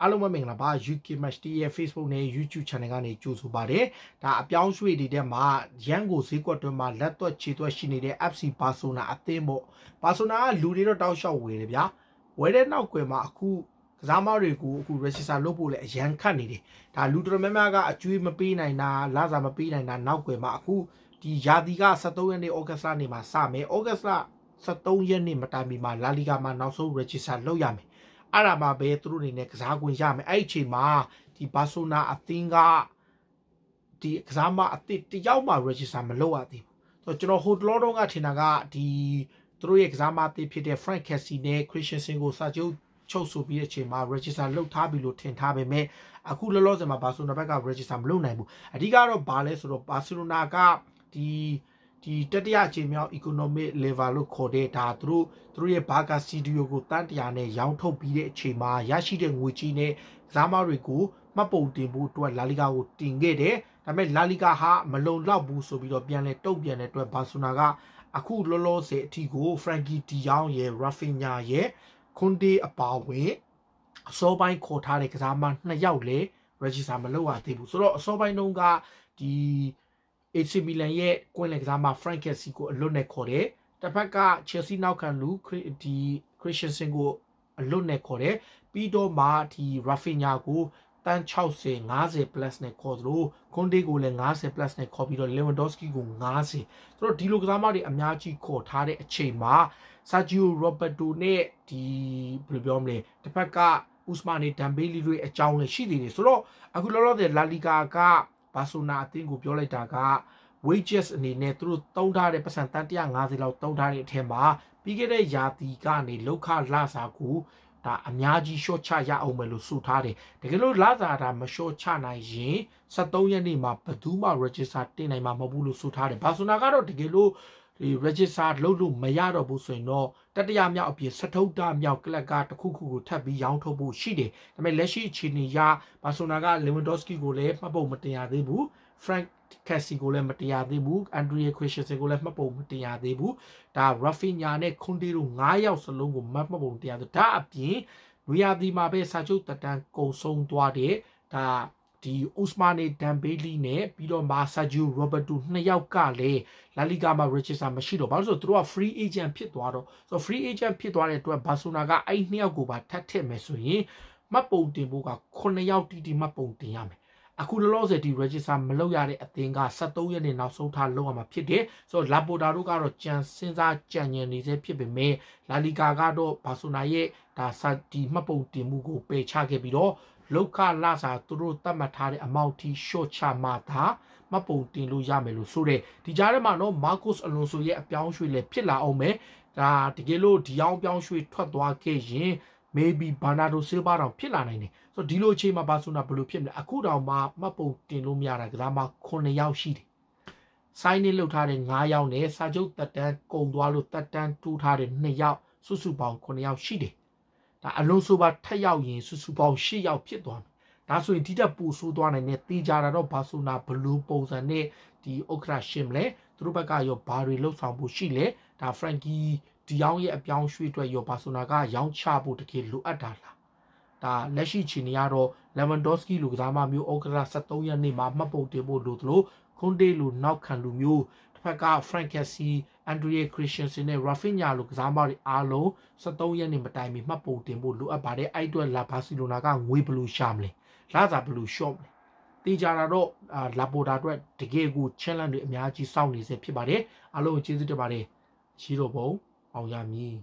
အားလုံးပဲမင်္ဂလာပါ UK Match TV ရဲ့ Facebook နဲ့ YouTube Channel ကနေကြိုဆိုပါတယ်ဒါအပြောင်းရွှေ့နေတဲ့မှာရန်ကိုဈေးကွက်တွင်မှာလက်သွက်ခြေသွက်ရှိနေတဲ့ FC Barcelona အသင်းပေါ့ Barcelona ကလူတွေတော့တောက်လျှောက်ဝယ်တယ်ဗျာဝယ်တဲ့နောက်ကွယ်မှာအခုကစားမတွေကိုအခု register လုပ်ဖို့လည်းအရန်ခတ်နေတယ်ဒါလူတော်များများကအကျွေးမပေးနိုင်တာလစာမပေးနိုင်တာနောက်ကွယ်မှာအခုဒီယာတီက73ရက်နေ့ဩဂတ်စ်လနေ့မှာစမယ်ဩဂတ်စ်လ73ရက်နေ့မတိုင်မီမှာလာလီဂါမှာနောက်ဆုံး register လုပ်ရမယ်အဲ့ဒါမှပဲသူတို့အနေနဲ့ကစားခွင့်ရမယ်အဲ့ဒီအချိန်မှာဒီဘာဆိုနာအသင်းကဒီကစားမအသစ်တယောက်မှ register မလုပ်ရသေးဘူးဆိုတော့ကျွန်တော်ဟိုတလောတော့ကထင်တာကဒီသူတို့ရဲ့ကစားမအသစ်ဖြစ်တဲ့ Frank Cassie နဲ့ Christensen ကိုစာချုပ်ချုပ်ဆိုပြီးတဲ့အချိန်မှာ register လုပ်ထားပြီလို့ထင်ထားပေမဲ့အခုလောလောဆယ်မှာဘာဆိုနာဘက်က register မလုပ်နိုင်ဘူးအဓိကတော့ဘာလဲဆိုတော့ဘာစီလိုနာကဒီဒီတတိယခြေမြောက် economic level လို့ခေါ်တဲ့ဒါသူတို့သူတို့ရဲ့ဘာကာစတူဒီယိုကိုတန်တရာနဲ့ရောင်းထုတ်ပြီးတဲ့အချိန်မှာရရှိတဲ့ငွေကြီးနဲ့ကစားမတွေကိုမှတ်ပုံတင်ဖို့အတွက်လာလီဂါကိုတင်ခဲ့တယ်။ဒါပေမဲ့လာလီဂါဟာမလုံလောက်ဘူးဆိုပြီးတော့ပြန်လဲတုံ့ပြန်တဲ့အတွက်ဘာဆိုနာကအခုလောလောဆယ်အထိကို Frankie De Jong ရဲ့ Rafinha ရဲ့ Conte အပါအဝင်အစောပိုင်းခေါ်ထားတဲ့ကစားမနှစ်ယောက်လဲ register မလုပ်ရသေးဘူး။ဆိုတော့အစောပိုင်းတုန်းကဒီ AC Milan ရဲ့ကွင်းလယ်ကစားမှာ Frank Kessie ကိုအလွတ်နဲ့ခေါ်တယ်။တစ်ဖက်က Chelsea နောက်ခံလူဒီ Christensen ကိုအလွတ်နဲ့ခေါ်တယ်။ပြီးတော့မှဒီ Rafinha ကိုတန်း60 50 plus နဲ့ခေါ်သလို Conde ကိုလည်း50 plus နဲ့ခေါ်ပြီးတော့ Lewandowski ကို50သူတို့ဒီလိုကစားမတွေအများကြီးခေါ်ထားတဲ့အချိန်မှာ Sergio Roberto နဲ့ဒီဘယ်လိုပြောမလဲတစ်ဖက်က Usmane Dembele တို့အကြောင်းလည်းရှိနေတယ်ဆိုတော့အခုလောလောဆယ် La Liga ကဘာဆိုနာအသင်းကိုပြောလိုက်တာက wages အနေနဲ့သူတို့တုံးထားတဲ့ပတ်စံတန်150လောက်တုံးထားတဲ့အထက်မှာပြီးခဲ့တဲ့ရာသီကနေလောက်ခလစာကိုဒါအများကြီး short ချရအောင်မယ်လို့ဆိုထားတယ်တကယ်လို့လစာဒါမ short ချနိုင်ရင်73ရက်နေ့မှာဘယ်သူမှ register တင်နိုင်မှာမဟုတ်ဘူးလို့ဆိုထားတယ်ဘာဆိုနာကတော့တကယ်လို့ဒီ register လုပ်လို့မရတော့ဘူးဆိုရင်တော့တတိယမြောက်အပြင်စထုပ်တမြောက်ကလပ်ကတခုခုကိုထပ်ပြီးရောင်းထုတ်ဖို့ရှိတယ်။ဒါပေမဲ့လက်ရှိအခြေအနေရဘာဆိုနာက Lewandowski ကိုလည်းမှတ်ပုံမတင်ရသေးဘူး။ Frank Cassie ကိုလည်းမတင်ရသေးဘူး။ Andrea Christensen ကိုလည်းမှတ်ပုံမတင်ရသေးဘူး။ဒါ Rafinha နဲ့ Konde တို့၅ယောက်စလုံးကိုမှတ်ပုံတင်ရသေးတယ်။ဒါအပြင် Real ဒီမှာပဲစာချုပ်တက်တန်းကုံဆုံးသွားတဲ့ဒါဒီအိုစမာနီဒန်ဘေးလီနဲ့ပြီးတော့မာဆာဂျူရောဘတ်တူနှစ်ယောက်ကလည်းလာလီဂါမှာ register မရှိတော့ဘာလို့ဆိုတော့သူတို့က free agent ဖြစ်သွားတော့ဆိုတော့ free agent ဖြစ်သွားတဲ့အတွက်ဘာဆိုနာကအဲ့နှစ်ယောက်ကိုပါထပ်ထည့်မယ်ဆိုရင်မတ်ပုံတင်ဖို့က9ယောက်တီတီမတ်ပုံတင်ရမယ်အခုလောလောဆယ်ဒီ register မလုပ်ရတဲ့အသင်းက73ရက်နေ့နောက်ဆုံးထားလုပ်ရမှာဖြစ်တယ်ဆိုတော့လာပိုတာတို့ကတော့ကြံစင်းစားကြံညင်နေသေးဖြစ်ပေမဲ့လာလီဂါကတော့ဘာဆိုနာရဲ့ဒါစာဒီမှတ်ပုံတင်မှုကိုပယ်ချခဲ့ပြီးတော့လောက်ခလစာသူတို့သတ်မှတ်ထားတဲ့အမောက်တီရှော့ချမှသာမပုံတင်လို့ရမယ်လို့ဆိုတဲ့ဒီကြားထဲမှာတော့မာကုစ်အလွန်ဆိုရဲ့အပြောင်းရွှေ့လည်းဖြစ်လာအောင်ပဲဒါတကယ်လို့ဒီအောင်ပြောင်းရွှေ့ထွက်သွားခဲ့ရင် maybe Bernardo Silva တောင်ဖြစ်လာနိုင်တယ်ဆိုတော့ဒီလိုအချိန်မှာ Barcelona ဘယ်လိုဖြစ်မလဲအခုတောင်မှမပုံတင်လို့မရတာကစားမ9ယောက်ရှိတယ်ဆိုင်းနစ်လောက်ထားတဲ့9ယောက်နဲ့စာချုပ်တက်တန်းကုံသွားလို့တက်တန်းတူးထားတဲ့2ယောက်စုစုပေါင်း9ယောက်ရှိတယ်ဒါအလုံးစုပါထက်ရောက်ရင်စုစုပေါင်း၈ရောက်ဖြစ်သွားမယ်ဒါဆိုရင်ဒီတက်ပူဆိုးသွားနိုင်တယ်တေးကြတာတော့ဘာဆိုနာဘလူးပုံစံနဲ့ဒီဥက္ကရာရှင်မလဲသူတို့ဘက်ကရောဘာတွေလှုပ်ဆောင်ဖို့ရှိလဲဒါဖရန်ကီဒီရောင်းရဲ့အပြောင်းရွှေ့အတွက်ရောဘာဆိုနာကရောင်းချဖို့တကယ်လိုအပ်တာလားဒါလက်ရှိချိန်နေရတော့လေမန်ဒေါစကီလူကစားမမျိုးဩဂရ73ရက်နေ့မှာမှတ်ပုံတင်ဖို့လိုသလိုခွန်တေးလူနောက်ခံလူမျိုးတစ်ဖက်က Frank Cassie, Andre Christensen နဲ့ Rafinha လိုကစားသမားတွေအားလုံး73ရက်နေမတိုင်မီမှတ်ပုံတင်ဖို့လိုအပ်ပါတယ်အဲ့အတွက်လာဘာစီလိုနာကငွေဘလူးရှာမလဲလာစာဘလူးရှော့မလဲတေချာတာတော့လာပိုတာအတွက်တကယ်ကို challenge တွေအများကြီးစောင့်နေစေဖြစ်ပါတယ်အားလုံးကိုကျေးဇူးတင်ပါတယ်ရှိတော့ဘုံအောင်ရမည်